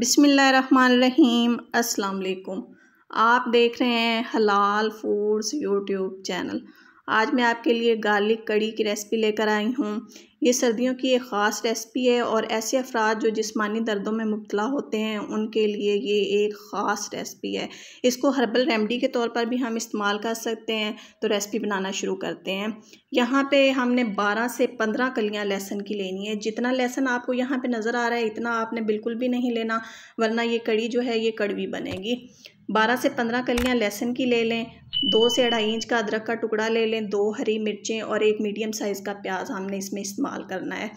बिसमीम अस्सलाम आप देख रहे हैं हलाल फूड्स यूट्यूब चैनल आज मैं आपके लिए गार्लिक कड़ी की रेसिपी लेकर आई हूँ ये सर्दियों की एक ख़ास रेसिपी है और ऐसे अफराद जो जिस्मानी दर्दों में मुबतला होते हैं उनके लिए ये एक ख़ास रेसिपी है इसको हर्बल रेमडी के तौर पर भी हम इस्तेमाल कर सकते हैं तो रेसिपी बनाना शुरू करते हैं यहाँ पे हमने 12 से 15 कलियाँ लहसन की लेनी है जितना लहसन आपको यहाँ पे नज़र आ रहा है इतना आपने बिल्कुल भी नहीं लेना वरना ये कड़ी जो है ये कड़वी बनेगी बारह से पंद्रह कलियाँ लहसन की ले लें दो से अढ़ाई इंच का अदरक का टुकड़ा ले लें दो हरी मिर्चें और एक मीडियम साइज़ का प्याज हमने इसमें इस्तेमाल इस्तेमाल करना है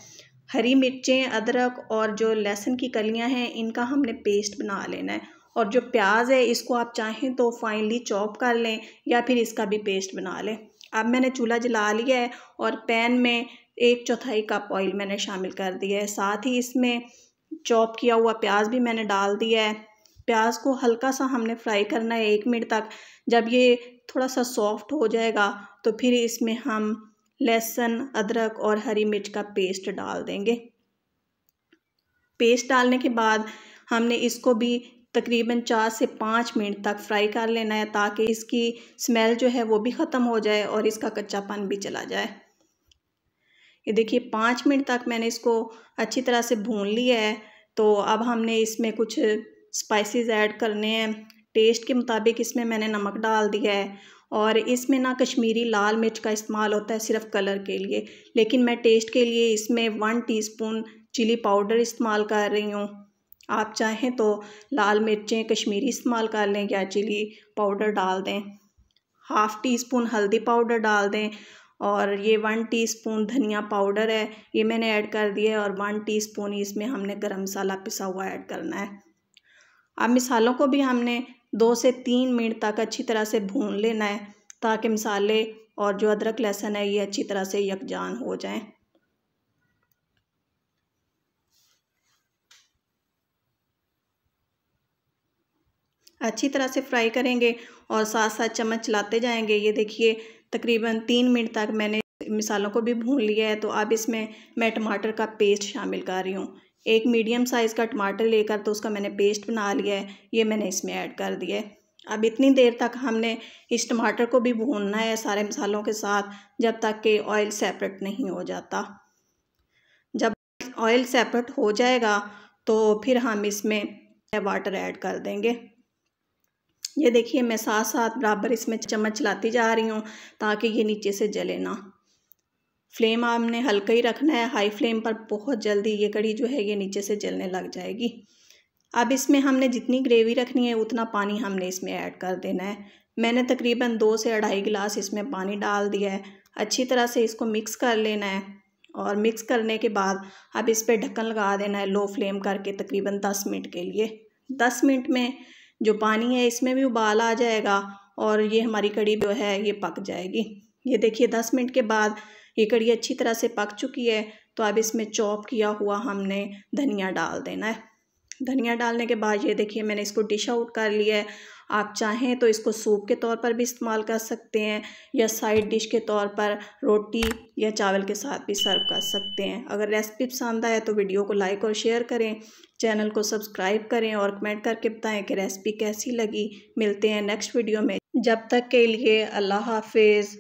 हरी मिर्चें अदरक और जो लहसुन की कलियां हैं इनका हमने पेस्ट बना लेना है और जो प्याज है इसको आप चाहें तो फाइनली चॉप कर लें या फिर इसका भी पेस्ट बना लें अब मैंने चूल्हा जला लिया है और पैन में एक चौथाई कप ऑयल मैंने शामिल कर दिया है साथ ही इसमें चॉप किया हुआ प्याज भी मैंने डाल दिया है प्याज को हल्का सा हमने फ्राई करना है एक मिनट तक जब ये थोड़ा सा सॉफ्ट हो जाएगा तो फिर इसमें हम लहसुन अदरक और हरी मिर्च का पेस्ट डाल देंगे पेस्ट डालने के बाद हमने इसको भी तकरीबन चार से पाँच मिनट तक फ्राई कर लेना है ताकि इसकी स्मेल जो है वो भी ख़त्म हो जाए और इसका कच्चापन भी चला जाए ये देखिए पाँच मिनट तक मैंने इसको अच्छी तरह से भून लिया है तो अब हमने इसमें कुछ स्पाइसेस ऐड करने हैं टेस्ट के मुताबिक इसमें मैंने नमक डाल दिया है और इसमें ना कश्मीरी लाल मिर्च का इस्तेमाल होता है सिर्फ कलर के लिए लेकिन मैं टेस्ट के लिए इसमें वन टीस्पून चिली पाउडर इस्तेमाल कर रही हूँ आप चाहें तो लाल मिर्चें कश्मीरी इस्तेमाल कर लें या चिली पाउडर डाल दें हाफ़ टी स्पून हल्दी पाउडर डाल दें और ये वन टीस्पून धनिया पाउडर है ये मैंने ऐड कर दिया है और वन टीस्पून इसमें हमने गरम मसाला पिसा हुआ ऐड करना है अब मिसालों को भी हमने दो से तीन मिनट तक अच्छी तरह से भून लेना है ताकि मिसाले और जो अदरक लहसुन है ये अच्छी तरह से यकजान हो जाएं अच्छी तरह से फ्राई करेंगे और साथ साथ चम्मच चलाते जाएंगे ये देखिए तकरीबन तीन मिनट तक मैंने मिसालों को भी भून लिया है तो अब इसमें मैं टमाटर का पेस्ट शामिल कर रही हूँ एक मीडियम साइज़ का टमाटर लेकर तो उसका मैंने पेस्ट बना लिया है ये मैंने इसमें ऐड कर दिया है अब इतनी देर तक हमने इस टमाटर को भी भूनना है सारे मसालों के साथ जब तक कि ऑयल सेपरेट नहीं हो जाता जब ऑयल सेपरेट हो जाएगा तो फिर हम इसमें वाटर ऐड कर देंगे ये देखिए मैं साथ साथ बराबर इसमें चम्मच चलाती जा रही हूँ ताकि ये नीचे से जले ना फ्लेम हमने हल्का ही रखना है हाई फ्लेम पर बहुत जल्दी ये कड़ी जो है ये नीचे से जलने लग जाएगी अब इसमें हमने जितनी ग्रेवी रखनी है उतना पानी हमने इसमें ऐड कर देना है मैंने तकरीबन दो से अढ़ाई गिलास इसमें पानी डाल दिया है अच्छी तरह से इसको मिक्स कर लेना है और मिक्स करने के बाद अब इस पर ढक्कन लगा देना है लो फ्लेम करके तकरीबन दस मिनट के लिए दस मिनट में जो पानी है इसमें भी उबाल आ जाएगा और ये हमारी कड़ी जो है ये पक जाएगी ये देखिए दस मिनट के बाद ये कड़ी अच्छी तरह से पक चुकी है तो अब इसमें चॉप किया हुआ हमने धनिया डाल देना है धनिया डालने के बाद ये देखिए मैंने इसको डिश आउट कर लिया है आप चाहें तो इसको सूप के तौर पर भी इस्तेमाल कर सकते हैं या साइड डिश के तौर पर रोटी या चावल के साथ भी सर्व कर सकते हैं अगर रेसिपी पसंद आए तो वीडियो को लाइक और शेयर करें चैनल को सब्सक्राइब करें और कमेंट करके बताएं कि रेसिपी कैसी लगी मिलते हैं नेक्स्ट वीडियो में जब तक के लिए अल्लाह हाफिज़